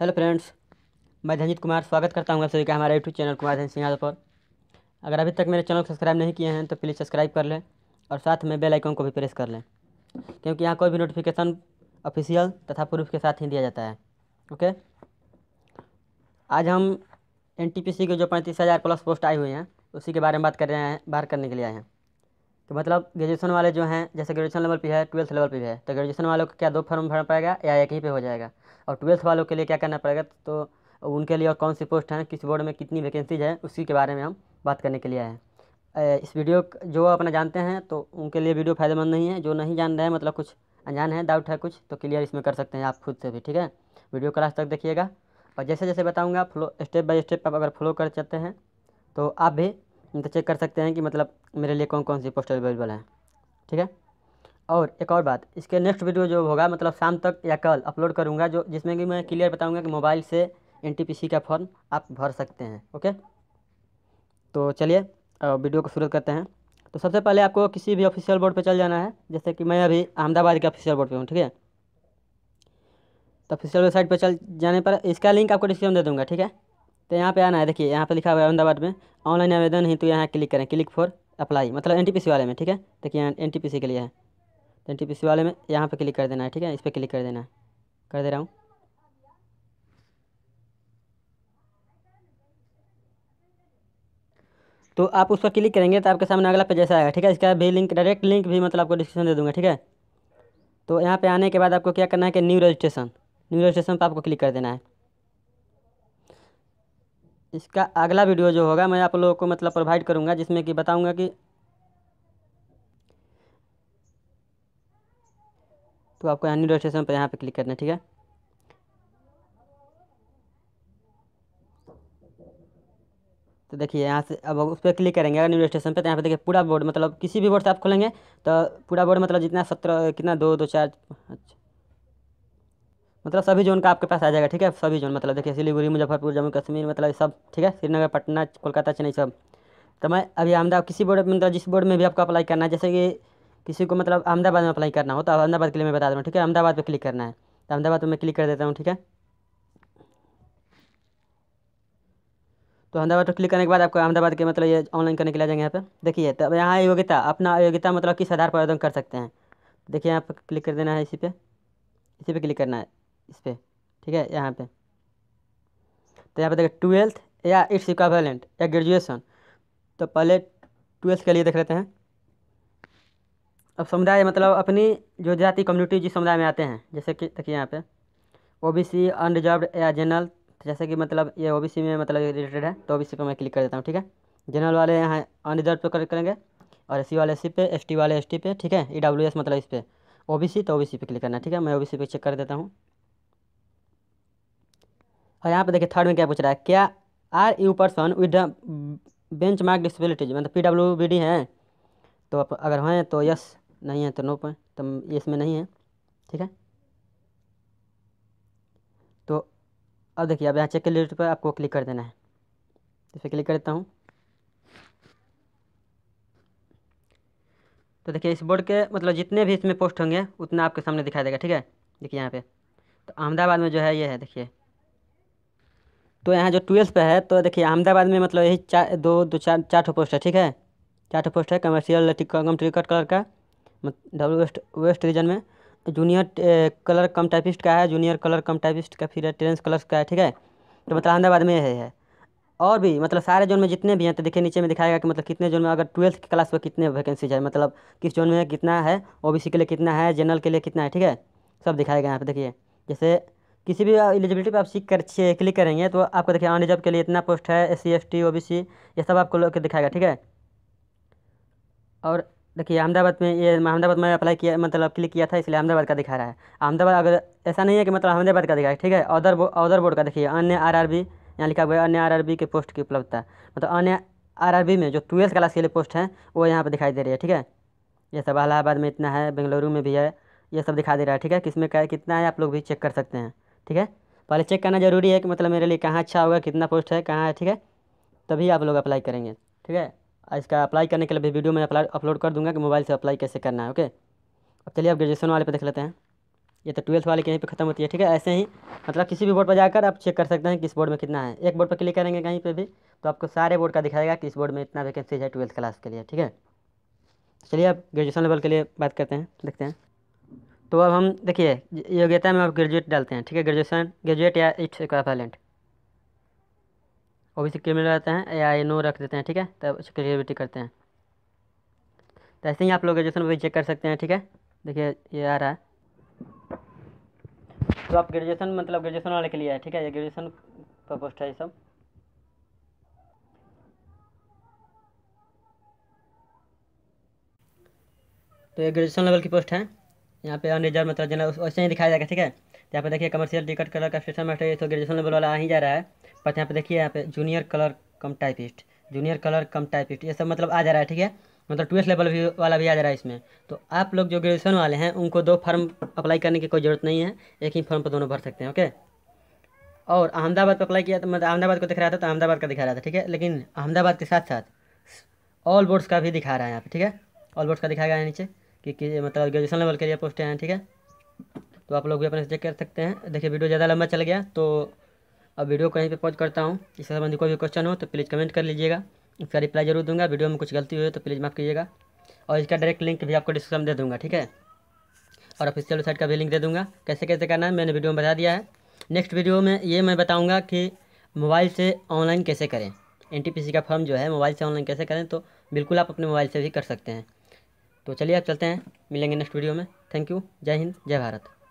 hello friends मैं धनजीत कुमार स्वागत करता हूँ आप सभी का हमारे यूट्यूब चैनल कुमार धन सिंह पर अगर अभी तक मेरे चैनल को सब्सक्राइब नहीं किए हैं तो प्लीज़ सब्सक्राइब कर लें और साथ में बेल आइकन को भी प्रेस कर लें क्योंकि यहाँ कोई भी नोटिफिकेशन ऑफिशियल तथा प्रूफ के साथ ही दिया जाता है ओके आज हम एन के जो पैंतीस हज़ार प्लस पोस्ट आए हुए हैं उसी के बारे में बात कर रहे हैं बाहर करने के लिए आए हैं तो मतलब ग्रेजुएशन वाले जो हैं जैसे ग्रेजुएशन लेवल पे है ट्वेल्थ लेवल पे है तो ग्रेजुएशन वालों को क्या दो फॉर्म भरना पड़ेगा या एक ही पे हो जाएगा और ट्वेल्थ वालों के लिए क्या करना पड़ेगा तो उनके लिए और कौन सी पोस्ट हैं किस बोर्ड में कितनी वैकेंसीज है उसी के बारे में हम बात करने के लिए आए हैं इस वीडियो जो अपना जानते हैं तो उनके लिए वीडियो फायदेमंद नहीं है जो नहीं जान रहे हैं मतलब कुछ अनजान है डाउट है कुछ तो क्लियर इसमें कर सकते हैं आप खुद से भी ठीक है वीडियो क्लास तक देखिएगा और जैसे जैसे बताऊँगा फ्लो स्टेप बाई स्टेप आप अगर फॉलो कर चलते हैं तो आप भी तो चेक कर सकते हैं कि मतलब मेरे लिए कौन कौन सी पोस्ट अवेलेबल हैं ठीक है और एक और बात इसके नेक्स्ट वीडियो जो होगा मतलब शाम तक या कल अपलोड करूँगा जो जिसमें कि मैं क्लियर बताऊँगा कि मोबाइल से एन का फॉर्म आप भर सकते हैं ओके तो चलिए वीडियो को शुरू करते हैं तो सबसे पहले आपको किसी भी ऑफिशियल बोर्ड पर चल जाना है जैसे कि मैं अभी अहमदाबाद के ऑफिशियल बोर्ड पर हूँ ठीक है तो ऑफिशियल वेबसाइट पर चल जाने पर इसका लिंक आपको डिस्क्रिप्शन दे दूँगा ठीक है तो यहाँ पे आना है देखिए यहाँ पे लिखा हुआ है अहमदाबाद में ऑनलाइन आवेदन है तो यहाँ क्लिक करें क्लिक फॉर अप्लाई मतलब एन वाले में ठीक है देखिए यहाँ एन के लिए है तो एन वाले में यहाँ पर क्लिक कर देना है ठीक है इस पर क्लिक कर देना है कर दे रहा हूँ तो आप उस पर क्लिक करेंगे तो आपके सामने अगला पेज ऐसा आएगा ठीक है इसका भी लिंक डायरेक्ट लिंक भी मतलब आपको डिस्क्रिप्शन दे दूंगा ठीक है तो यहाँ पे आने के बाद आपको क्या करना है कि न्यू रजिस्ट्रेशन न्यू रजिस्ट्रेशन पर आपको क्लिक कर देना है इसका अगला वीडियो जो होगा मैं आप लोगों को मतलब प्रोवाइड करूँगा जिसमें कि बताऊँगा कि तो आपको यहाँ न्यू रजिस्ट्रेशन पर यहाँ पे क्लिक करना है ठीक है तो देखिए यहाँ से अब उस पर क्लिक करेंगे अगर न्यू स्टेशन पे तो यहाँ पे देखिए पूरा बोर्ड मतलब किसी भी बोर्ड से आप खोलेंगे तो पूरा बोर्ड मतलब जितना सत्रह कितना दो दो चार अच्छा मतलब सभी जोन का आपके पास आ जाएगा ठीक है सभी जोन मतलब देखिए सिलीगुड़ी मुजफ्फरपुर जम्मू कश्मीर मतलब सब ठीक है श्रीनगर पटना कोलकाता चेन्नई सब तो मैं अभी अहमदाबाद किसी बोर्ड मतलब जिस बोर्ड में भी आपको अप्लाई करना है जैसे कि किसी को मतलब अहमदाबाद में अप्लाई करना हो तो अहमदाबाद के लिए मैं बता रहा हूँ ठीक है अहमदाबाद पर क्लिक करना है तो अहमदाबाद में क्लिक कर देता हूँ ठीक है तो अहमदाबाद पर क्लिक करने के बाद आपको अहमदाबाद के मतलब ये ऑनलाइन करने के लिए जाएंगे यहाँ पर देखिए तो यहाँ योग्यता अपना योग्यता मतलब किस आधार पर आवेदन कर सकते हैं देखिए यहाँ पर क्लिक कर देना है इसी पर इसी पर क्लिक करना है इस पर ठीक है यहाँ पे तो यहाँ पे देखिए ट्वेल्थ या इट्स इक्वेलेंट या ग्रेजुएशन तो पहले ट्वेल्थ के लिए देख लेते हैं अब समुदाय मतलब अपनी जो जाति कम्युनिटी जिस समुदाय में आते हैं जैसे कि देखिए यहाँ पे ओ बी सी अनरिजर्व या जनरल जैसे कि मतलब ये ओ बी सी में मतलब रिलेटेड है तो ओ बी सी मैं क्लिक कर देता हूँ ठीक है जनरल वाले यहाँ अनरिजर्व पे क्लिक करेंगे और एस वाले एस सी पे एस टी वाले एस टी पे ठीक है ई डब्ल्यू एस मतलब इस पर ओ बी सी तो ओ बी सी पे क्लिक करना ठीक है मैं ओ बी सी पे चेक कर देता हूँ और यहाँ पे देखिए थर्ड में क्या पूछ रहा है क्या are you person with benchmark disabilities मतलब पी डब्ल्यू बी डी हैं तो आप अगर हैं तो यस नहीं है तो नो पॉइंट तो इसमें नहीं है ठीक है तो अब देखिए अब यहाँ चेक लिस्ट पर आपको क्लिक कर देना है इस पर क्लिक कर देता हूँ तो देखिए इस बोर्ड के मतलब जितने भी इसमें पोस्ट होंगे उतना आपके सामने दिखाई देगा ठीक है देखिए यहाँ पे तो अहमदाबाद में जो है ये है देखिए तो यहाँ जो ट्वेल्थ पे है तो देखिए अहमदाबाद में मतलब यही चार दो दो चार चार ठो पोस्ट है ठीक है चार ठो पोस्ट है कमर्शियल तो कम टिकट कलर का डब्ल्यू वेस्ट वेस्ट रीजन में जूनियर कलर कम टाइपिस्ट का है जूनियर कलर कम टाइपिस्ट का फिर टेरेंस कलर का है ठीक है तो मतलब अहमदाबाद में यही है और भी मतलब सारे जोन में जितने भी हैं तो देखिए नीचे में दिखाएगा कि मतलब कितने जोन में अगर ट्वेल्थ की क्लास पर कितने वैकेंसीज है मतलब किस जोन में कितना है ओबीसी के लिए कितना है जनरल के लिए कितना है ठीक है सब दिखाएगा यहाँ पे देखिए जैसे किसी भी एलिजिबिलिटी पर आप सीख कर क्लिक करेंगे तो आपको देखिए ऑन रिजर्व के लिए इतना पोस्ट है S C S T O B C ये सब आपको लोग दिखाएगा ठीक है और देखिए अहमदाबाद में ये अहमदाबाद में अप्लाई किया मतलब क्लिक किया था इसलिए अहमदाबाद का दिखा रहा है अहमदाबाद अगर ऐसा नहीं है कि मतलब अहमदाबाद का दिखाया ठीक है अदर बो, अदर बोर्ड का देखिए अन्य आर आर बी यहाँ लिखा हुआ है अन्य आर आर बी के पोस्ट की उपलब्धता मतलब अन्य आर आर बी में जो ट्वेल्थ क्लास के लिए पोस्ट हैं वो यहाँ पर दिखाई दे रही है ठीक है ये सब अलाहाबाद में इतना है बेंगलुरु में भी है ये सब दिखा दे रहा है ठीक है किसमें क्या कितना है आप लोग भी चेक कर सकते हैं ठीक है पहले चेक करना जरूरी है कि मतलब मेरे लिए कहाँ अच्छा होगा कितना पोस्ट है कहाँ है ठीक है तभी आप लोग अप्लाई करेंगे ठीक है इसका अप्लाई करने के लिए भी वीडियो में अपलोड कर दूंगा कि मोबाइल से अप्लाई कैसे करना है ओके अब चलिए आप ग्रेजुएशन वाले पे देख लेते हैं ये तो ट्वेल्थ वाले के यहीं पे खत्म होती है ठीक है ऐसे ही मतलब किसी भी बोर्ड पर जाकर आप चेक कर सकते हैं किस बोर्ड में कितना है एक बोर्ड पर क्लिक करेंगे कहीं पर भी तो आपको सारे बोर्ड का दिखाएगा कि इस बोर्ड में इतना वैकेंसीज है ट्वेल्थ क्लास के लिए ठीक है चलिए आप ग्रेजुएशन लेवल के लिए बात करते हैं देखते हैं तो अब हम देखिए योग्यता में अब ग्रेजुएट डालते हैं ठीक है ग्रेजुएशन ग्रेजुएट या its equivalent OBC B C रहते हैं या नो रख देते हैं ठीक है तब क्रिएविटी करते हैं तो ऐसे ही आप लोग ग्रेजुएशन भी चेक कर सकते हैं ठीक है देखिए ये आ रहा है तो आप ग्रेजुएशन मतलब ग्रेजुएशन वाले के लिए है ठीक है ये ग्रेजुएशन पर पोस्ट है ये सब तो ये ग्रेजुएशन लेवल की पोस्ट है यहाँ पे अनरिजर्व मतलब जनरल वैसे ही दिखाया जाएगा ठीक है तो यहाँ पे देखिए कमर्शियल टिकट कलर का स्टेशन मास्टर तो ग्रेजुएशन लेवल वाला आ ही जा रहा है पर यहाँ पे देखिए यहाँ पे junior clerk cum typist junior clerk cum typist ये सब मतलब आ जा रहा है ठीक है मतलब ट्वेल्थ लेवल भी वाला भी आ जा रहा है इसमें तो आप लोग जो ग्रेजुएशन वाले हैं उनको दो फॉर्म अप्लाई करने की कोई ज़रूरत नहीं है एक ही फॉर्म पर दोनों भर सकते हैं ओके और अहमदाबाद पर अप्लाई किया तो मतलब अहमदाबाद को दिख रहा था तो अहमदाबाद का दिखा रहा था ठीक है लेकिन अहमदाबाद के साथ साथ ऑल बोर्ड्स का भी दिखा रहा है यहाँ पे ठीक है ऑल बोर्ड्स का दिखाया गया है नीचे कि, कि मतलब ग्रेजुएशन लेवल के लिए पोस्टें हैं ठीक है तो आप लोग भी अपने चेक कर सकते हैं देखिए वीडियो ज़्यादा लंबा चल गया तो अब वीडियो कहीं पर पॉज करता हूँ इससे संबंधी कोई भी क्वेश्चन हो तो प्लीज़ कमेंट कर लीजिएगा इसका रिप्लाई जरूर दूंगा वीडियो में कुछ गलती हुई तो प्लीज़ माफ़ कीजिएगा और इसका डायरेक्ट लिंक भी आपको डिस्क्रिप्शन दे दूँगा ठीक है और ऑफिशियल वेबसाइट का भी लिंक दे दूँगा कैसे कैसे करना है मैंने वीडियो में बता दिया है नेक्स्ट वीडियो में ये मैं बताऊँगा कि मोबाइल से ऑनलाइन कैसे करें एन का फॉर्म जो है मोबाइल से ऑनलाइन कैसे करें तो बिल्कुल आप अपने मोबाइल से भी कर सकते हैं तो चलिए आप चलते हैं मिलेंगे नेक्स्ट वीडियो में थैंक यू जय हिंद जय भारत